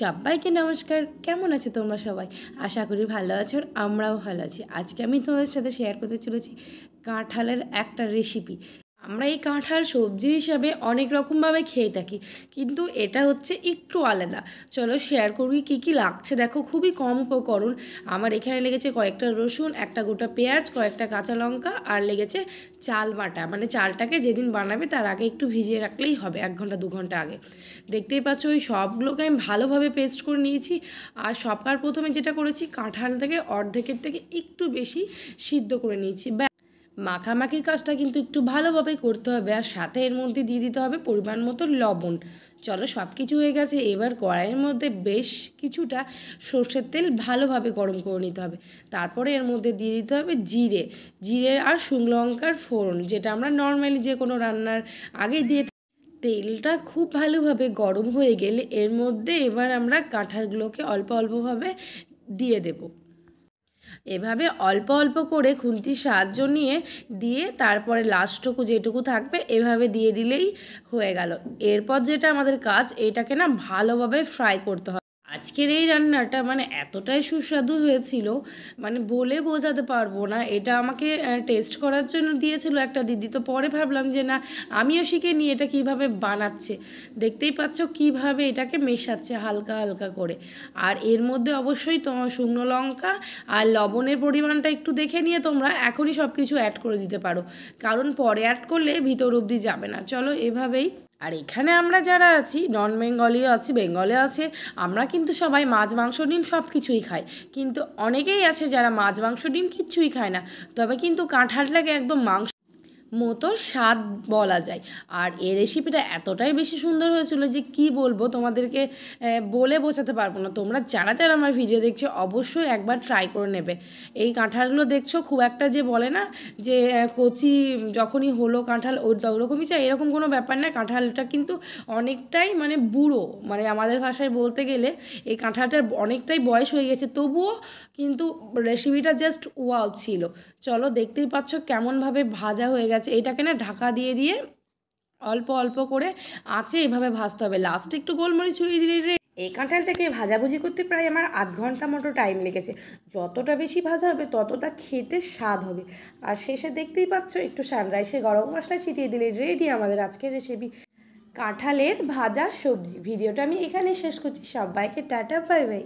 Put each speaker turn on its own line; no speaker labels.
সবাইকে নমস্কার কেমন আছো তোমরা সবাই আশা করি ভালো আছো আমরাও ভালো আছি আজকে আমি তোমাদের সাথে শেয়ার করতে চলেছি কাঁঠালের একটা রেসিপি আমরা এই কাঁঠাল সবজি হিসাবে অনেক রকমভাবে খেয়ে থাকি কিন্তু এটা হচ্ছে একটু আলাদা চলো শেয়ার করি কি কি লাগছে দেখো খুবই কম উপকরণ আমার এখানে লেগেছে কয়েকটা রসুন একটা গোটা পেঁয়াজ কয়েকটা কাঁচা লঙ্কা আর লেগেছে চাল বাটা মানে চালটাকে যেদিন বানাবে তার আগে একটু ভিজিয়ে রাখলেই হবে এক ঘন্টা দু ঘন্টা আগে দেখতেই পাচ্ছ ওই সবগুলোকে আমি ভালোভাবে পেস্ট করে নিয়েছি আর সবকার প্রথমে যেটা করেছি কাঁঠাল থেকে অর্ধেকের থেকে একটু বেশি সিদ্ধ করে নিয়েছি মাখামাখির কাজটা কিন্তু একটু ভালোভাবে করতে হবে আর সাথে এর মধ্যে দিয়ে দিতে হবে পরিমাণ মতো লবণ চলো সব কিছু হয়ে গেছে এবার কড়াইয়ের মধ্যে বেশ কিছুটা সর্ষের তেল ভালোভাবে গরম করে নিতে হবে তারপরে এর মধ্যে দিয়ে দিতে হবে জিরে জিরে আর শুকনো লঙ্কার ফোড়ন যেটা আমরা নর্মালি যে কোনো রান্নার আগে দিয়ে তেলটা খুব ভালোভাবে গরম হয়ে গেলে এর মধ্যে এবার আমরা কাঁঠালগুলোকে অল্প অল্পভাবে দিয়ে দেবো এভাবে অল্প অল্প করে খুন্তির সাহায্য নিয়ে দিয়ে তারপরে লাস্টটুকু যেটুকু থাকবে এভাবে দিয়ে দিলেই হয়ে গেল এরপর যেটা আমাদের কাজ এটাকে না ভালোভাবে ফ্রাই করতে হবে আজকের এই রান্নাটা মানে এতটাই সুস্বাদু হয়েছিল মানে বলে বোঝাতে পারবো না এটা আমাকে টেস্ট করার জন্য দিয়েছিল একটা দিদি তো পরে ভাবলাম যে না আমিও শিখে নিই এটা কিভাবে বানাচ্ছে দেখতেই পাচ্ছ কিভাবে এটাকে মেশাচ্ছে হালকা হালকা করে আর এর মধ্যে অবশ্যই তোমার শুকনো লঙ্কা আর লবণের পরিমাণটা একটু দেখে নিয়ে তোমরা এখনই সব কিছু অ্যাড করে দিতে পারো কারণ পরে অ্যাড করলে ভিতর অবধি যাবে না চলো এভাবেই আর এখানে আমরা যারা আছি নন বেঙ্গলিও আছি বেঙ্গলে আছে আমরা কিন্তু সবাই মাছ মাংস ডিম সব কিছুই খাই কিন্তু অনেকেই আছে যারা মাছ মাংস ডিম কিচ্ছুই খায় না তবে কিন্তু কাঁঠালটাকে একদম মাংস মতো স্বাদ বলা যায় আর এই রেসিপিটা এতটাই বেশি সুন্দর হয়েছিল যে কি বলবো তোমাদেরকে বলে বোঝাতে পারবো না তোমরা যারা যারা আমার ভিডিও দেখছো অবশ্যই একবার ট্রাই করে নেবে এই কাঁঠালগুলো দেখছো খুব একটা যে বলে না যে কচি যখনই হলো কাঁঠাল ওরকমই চাই এরকম কোনো ব্যাপার না কাঁঠালটা কিন্তু অনেকটাই মানে বুড়ো মানে আমাদের ভাষায় বলতে গেলে এই কাঁঠালটার অনেকটাই বয়স হয়ে গেছে তবুও কিন্তু রেসিপিটা জাস্ট ওয়াও ছিল চলো দেখতেই পাচ্ছ কেমনভাবে ভাজা হয়ে গেছে আছে এটাকে না ঢাকা দিয়ে দিয়ে অল্প অল্প করে আঁচে এভাবে ভাজতে হবে লাস্টে একটু গোলমরিচ ছুঁড়িয়ে দিলে রে এই কাঁঠালটাকে ভাজাভুজি করতে প্রায় আমার আধ ঘন্টা মতো টাইম লেগেছে যতটা বেশি ভাজা হবে ততটা খেতে স্বাদ হবে আর শেষে দেখতেই পাচ্ছ একটু সানরাইসে গরম মশলা ছিটিয়ে দিলে রেডি আমাদের আজকের রেসিপি কাঁঠালের ভাজা সবজি ভিডিওটা আমি এখানে শেষ করছি সবাইকে টাটা বাই বাই